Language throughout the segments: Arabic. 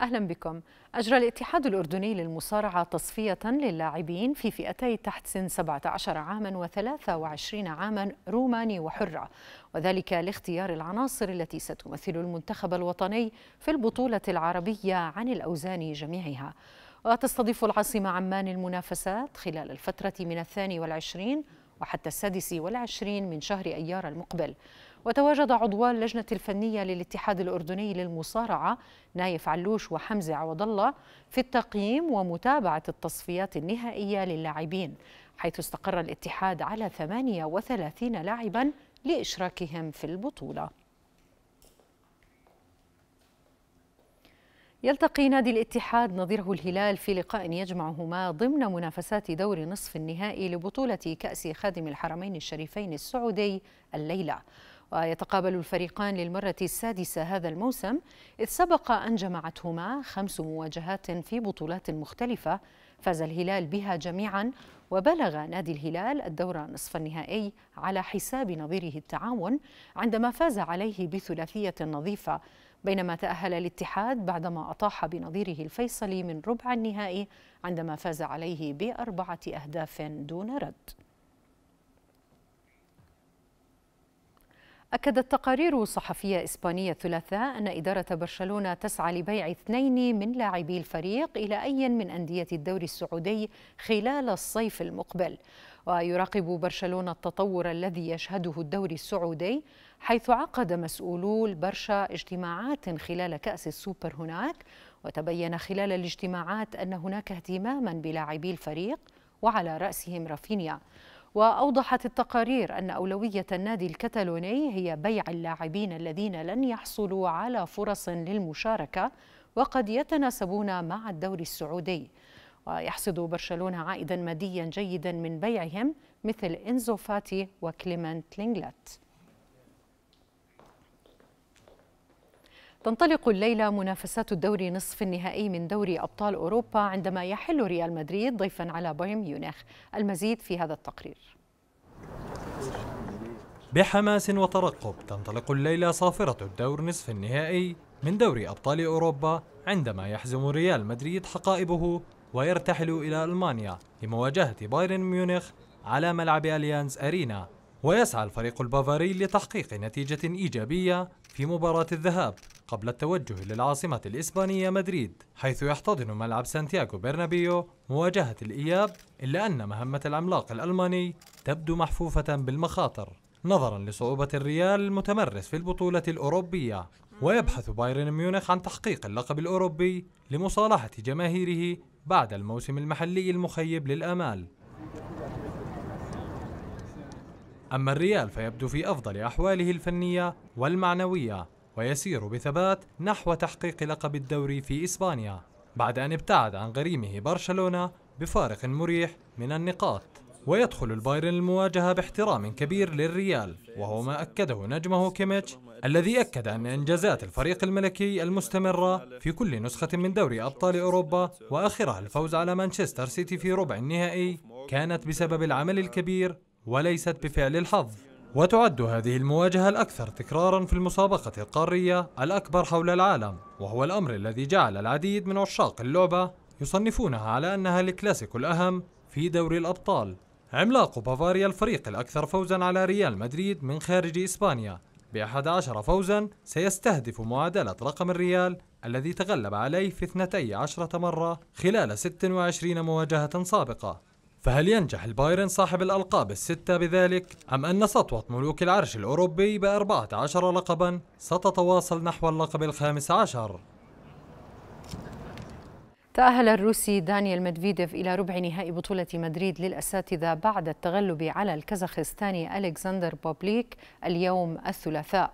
أهلا بكم أجرى الاتحاد الأردني للمصارعة تصفية للاعبين في فئتي تحت سن 17 عاما و23 عاما روماني وحرة وذلك لاختيار العناصر التي ستمثل المنتخب الوطني في البطولة العربية عن الأوزان جميعها وتستضيف العاصمة عمان المنافسات خلال الفترة من الثاني والعشرين وحتى السادس والعشرين من شهر أيار المقبل وتواجد عضوان اللجنة الفنية للاتحاد الأردني للمصارعة نايف علوش وحمزة عوض الله في التقييم ومتابعة التصفيات النهائية للاعبين حيث استقر الاتحاد على 38 لاعبا لإشراكهم في البطولة يلتقي نادي الاتحاد نظيره الهلال في لقاء يجمعهما ضمن منافسات دور نصف النهائي لبطولة كأس خادم الحرمين الشريفين السعودي الليلة ويتقابل الفريقان للمرة السادسة هذا الموسم إذ سبق أن جمعتهما خمس مواجهات في بطولات مختلفة فاز الهلال بها جميعا وبلغ نادي الهلال الدور نصف النهائي على حساب نظيره التعاون عندما فاز عليه بثلاثية نظيفة بينما تأهل الاتحاد بعدما أطاح بنظيره الفيصلي من ربع النهائي عندما فاز عليه بأربعة أهداف دون رد أكدت تقارير صحفية إسبانية الثلاثاء أن إدارة برشلونة تسعى لبيع اثنين من لاعبي الفريق إلى أي من أندية الدوري السعودي خلال الصيف المقبل ويراقب برشلونة التطور الذي يشهده الدوري السعودي حيث عقد مسؤولو البرشا اجتماعات خلال كأس السوبر هناك وتبين خلال الاجتماعات أن هناك اهتماما بلاعبي الفريق وعلى رأسهم رافينيا وأوضحت التقارير أن أولوية النادي الكتالوني هي بيع اللاعبين الذين لن يحصلوا على فرص للمشاركة وقد يتناسبون مع الدوري السعودي ويحصد برشلونة عائدا ماديا جيدا من بيعهم مثل إنزو فاتي وكليمنت لينجلت تنطلق الليلة منافسات الدوري نصف النهائي من دوري أبطال أوروبا عندما يحل ريال مدريد ضيفا على بايرن ميونخ المزيد في هذا التقرير بحماس وترقب تنطلق الليلة صافرة الدور نصف النهائي من دوري أبطال أوروبا عندما يحزم ريال مدريد حقائبه ويرتحل إلى ألمانيا لمواجهة بايرن ميونخ على ملعب أليانز أرينا ويسعى الفريق البافاري لتحقيق نتيجة إيجابية في مباراة الذهاب قبل التوجه للعاصمة الإسبانية مدريد حيث يحتضن ملعب سانتياغو برنابيو مواجهة الإياب إلا أن مهمة العملاق الألماني تبدو محفوفة بالمخاطر نظرا لصعوبة الريال المتمرس في البطولة الأوروبية ويبحث بايرن ميونخ عن تحقيق اللقب الأوروبي لمصالحة جماهيره بعد الموسم المحلي المخيب للآمال أما الريال فيبدو في أفضل أحواله الفنية والمعنوية ويسير بثبات نحو تحقيق لقب الدوري في إسبانيا بعد أن ابتعد عن غريمه برشلونة بفارق مريح من النقاط ويدخل البايرن المواجهة باحترام كبير للريال وهو ما أكده نجمه كيميتش الذي أكد أن إنجازات الفريق الملكي المستمرة في كل نسخة من دوري أبطال أوروبا وآخرها الفوز على مانشستر سيتي في ربع النهائي كانت بسبب العمل الكبير وليست بفعل الحظ وتعد هذه المواجهة الأكثر تكرارا في المسابقة القارية الأكبر حول العالم وهو الأمر الذي جعل العديد من عشاق اللعبة يصنفونها على أنها الكلاسيكو الأهم في دوري الأبطال عملاق بافاريا الفريق الأكثر فوزا على ريال مدريد من خارج إسبانيا بأحد 11 فوزا سيستهدف معادلة رقم الريال الذي تغلب عليه في 12 مرة خلال 26 مواجهة سابقة فهل ينجح البايرن صاحب الألقاب الستة بذلك؟ أم أن سطوة ملوك العرش الأوروبي بأربعة عشر لقبا ستتواصل نحو اللقب الخامس عشر؟ تأهل الروسي دانيال مدفيديف إلى ربع نهائي بطولة مدريد للأساتذة بعد التغلب على الكازاخستاني ألكسندر بوبليك اليوم الثلاثاء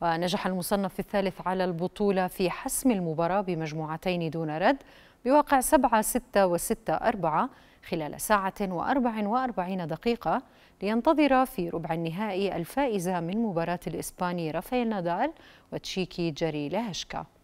ونجح المصنف الثالث على البطولة في حسم المباراة بمجموعتين دون رد بواقع 7 6 و 6 4 خلال ساعة وأربع وأربعين دقيقة لينتظر في ربع النهائي الفائز من مباراة الإسباني رافائيل نادال وتشيكي جري لهشكا